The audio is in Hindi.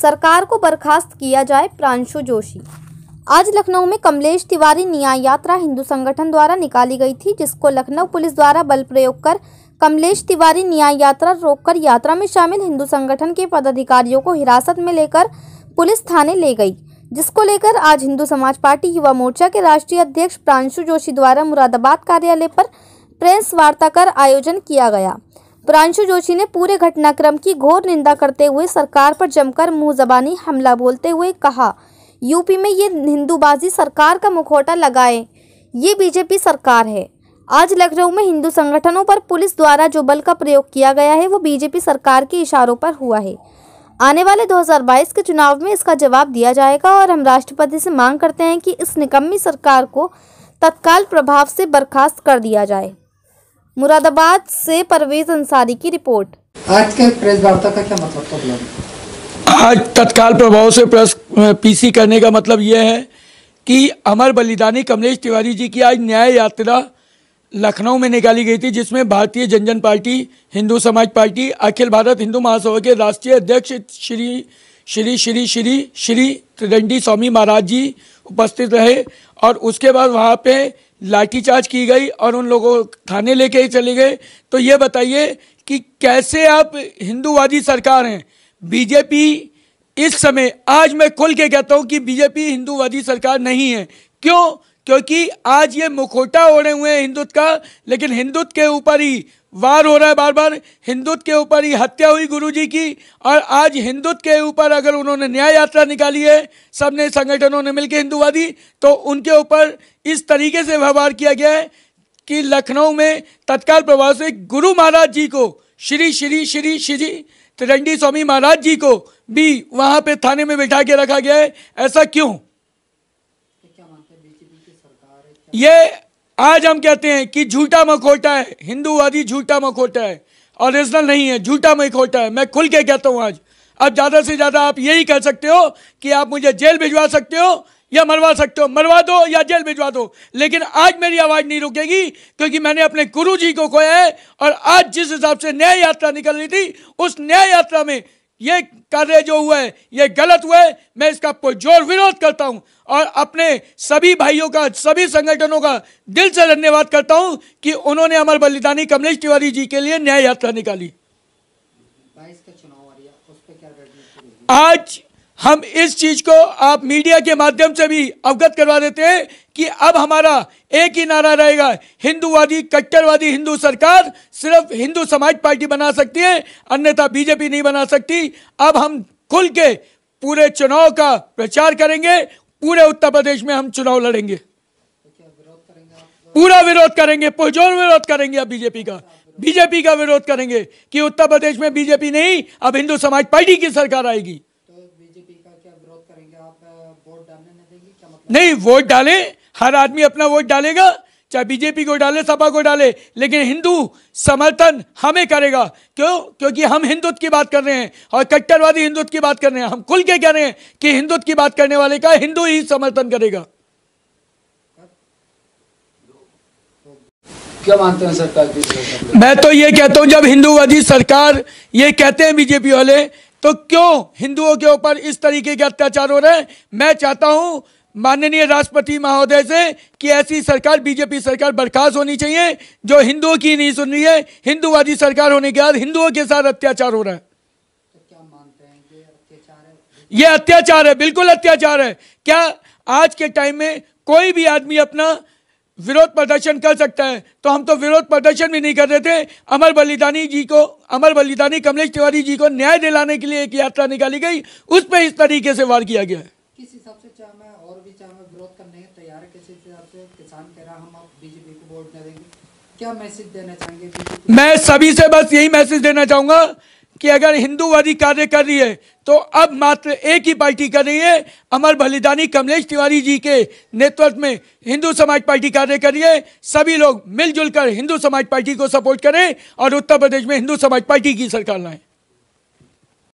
सरकार को बर्खास्त किया जाए प्रांशु जोशी आज लखनऊ में कमलेश तिवारी न्याय यात्रा हिंदू संगठन द्वारा निकाली गई थी जिसको लखनऊ पुलिस द्वारा बल प्रयोग कर कमलेश तिवारी न्याय यात्रा रोककर यात्रा में शामिल हिंदू संगठन के पदाधिकारियों को हिरासत में लेकर पुलिस थाने ले गई जिसको लेकर आज हिंदू समाज पार्टी युवा मोर्चा के राष्ट्रीय अध्यक्ष प्रांशु जोशी द्वारा मुरादाबाद कार्यालय पर प्रेस वार्ता कर आयोजन किया गया प्रांशु जोशी ने पूरे घटनाक्रम की घोर निंदा करते हुए सरकार पर जमकर मुंह जबानी हमला बोलते हुए कहा यूपी में ये हिंदूबाजी सरकार का मुखौटा लगाए ये बीजेपी सरकार है आज लखनऊ में हिंदू संगठनों पर पुलिस द्वारा जो बल का प्रयोग किया गया है वो बीजेपी सरकार के इशारों पर हुआ है आने वाले 2022 के चुनाव में इसका जवाब दिया जाएगा और हम राष्ट्रपति से मांग करते हैं कि इस निकम्मी सरकार को तत्काल प्रभाव से बर्खास्त कर दिया जाए मुरादाबाद से परवेज अंसारी की रिपोर्ट आज के प्रेस वार्ता का क्या मतलब तो आज तत्काल प्रभाव से प्रेस पीसी करने का मतलब यह है कि अमर बलिदानी कमलेश तिवारी जी की आज न्याय यात्रा लखनऊ में निकाली गई थी जिसमें भारतीय जन जन पार्टी हिंदू समाज पार्टी अखिल भारत हिंदू महासभा के राष्ट्रीय अध्यक्ष श्री श्री श्री श्री श्री त्रिदंडी स्वामी महाराज जी उपस्थित रहे और उसके बाद वहाँ पे लाठीचार्ज की गई और उन लोगों थाने लेके ही चले गए तो ये बताइए कि कैसे आप हिंदूवादी सरकार हैं बीजेपी इस समय आज मैं खुल के कहता हूँ कि बीजेपी हिंदूवादी सरकार नहीं है क्यों क्योंकि आज ये मुखोटा ओढ़े हुए हैं हिंदुत्व का लेकिन हिंदुत्व के ऊपर ही वार हो रहा है बार बार हिंदुत्व के ऊपर ही हत्या हुई गुरुजी की और आज हिंदुत्व के ऊपर अगर उन्होंने न्याय यात्रा निकाली है सबने संगठनों ने मिलकर हिंदुवादी तो उनके ऊपर इस तरीके से व्यवहार किया गया है कि लखनऊ में तत्काल प्रभाव से गुरु महाराज जी को श्री श्री श्री श्री त्रिरंडी स्वामी महाराज जी को भी वहाँ पे थाने में बैठा के रखा गया है ऐसा क्यों ये आज हम कहते हैं कि झूठा मखोटा है हिंदूवादी झूठा मखोटा है ओरिजिनल नहीं है झूठा मखोटा है मैं खुल के कहता हूँ आज अब ज़्यादा से ज़्यादा आप यही कह सकते हो कि आप मुझे जेल भिजवा सकते हो या मरवा सकते हो मरवा दो या जेल भिजवा दो लेकिन आज मेरी आवाज़ नहीं रुकेगी क्योंकि मैंने अपने गुरु जी को खोया है और आज जिस हिसाब से न्याय यात्रा निकल रही थी उस न्याय यात्रा में ये कार्य जो हुआ है ये गलत हुआ है मैं इसका पुरजोर विरोध करता हूं और अपने सभी भाइयों का सभी संगठनों का दिल से धन्यवाद करता हूं कि उन्होंने अमर बलिदानी कमलेश तिवारी जी के लिए न्याय यात्रा निकाली आज हम इस चीज को आप मीडिया के माध्यम से भी अवगत करवा देते हैं कि अब हमारा एक ही नारा रहेगा हिंदूवादी कट्टरवादी हिंदू सरकार सिर्फ हिंदू समाज पार्टी बना सकती है अन्यथा बीजेपी नहीं बना सकती अब हम खुल के पूरे चुनाव का प्रचार करेंगे पूरे उत्तर प्रदेश में हम चुनाव लड़ेंगे पूरा विरोध करेंगे पुरजोर विरोध करेंगे अब बीजेपी का बीजेपी का विरोध करेंगे कि उत्तर प्रदेश में बीजेपी नहीं अब हिंदू समाज पार्टी की सरकार आएगी नहीं वोट डालें हर आदमी अपना वोट डालेगा चाहे बीजेपी को डाले सपा को डाले लेकिन हिंदू समर्थन हमें करेगा क्यों क्योंकि हम हिंदुत्व की बात कर रहे हैं और कट्टरवादी हिंदुत्व की बात कर रहे हैं हम खुल के कह रहे हैं कि हिंदुत्व की बात करने वाले का हिंदू ही समर्थन करेगा क्या मानते हैं सरकार की मैं तो ये कहता हूं जब हिंदूवादी सरकार ये कहते हैं बीजेपी वाले तो क्यों हिंदुओं के ऊपर इस तरीके के अत्याचार हो रहे हैं मैं चाहता हूं माननीय राष्ट्रपति महोदय से कि ऐसी सरकार बीजेपी सरकार बर्खास्त होनी चाहिए जो हिंदुओं की नहीं सुन रही है हिंदूवादी सरकार होने के बाद हिंदुओं के साथ अत्याचार हो रहा तो है ये अत्याचार है बिल्कुल अत्याचार है क्या आज के टाइम में कोई भी आदमी अपना विरोध प्रदर्शन कर सकता है तो हम तो विरोध प्रदर्शन भी नहीं कर रहे थे अमर बलिदानी जी को अमर बलिदानी कमलेश तिवारी जी को न्याय दिलाने के लिए एक यात्रा निकाली गई उस पर इस तरीके से वार किया गया है किस हिसाब से चाहे मैं और भी चाहे मैं ग्रोथ करने के तैयार है किस हिसाब से किसान कह रहा हम आप बीजेपी को वोट देंगे क्या मैसेज देना चाहेंगे मैं सभी से बस यही मैसेज देना चाहूँगा कि अगर हिंदूवादी कार्य कर रही है तो अब मात्र एक ही पार्टी कर रही है अमर बलिदानी कमलेश तिवारी जी के नेतृत्व में हिंदू समाज पार्टी कार्य कर रही है सभी लोग मिलजुल कर हिंदू समाज पार्टी को सपोर्ट करें और उत्तर प्रदेश में हिंदू समाज पार्टी की सरकार लाएं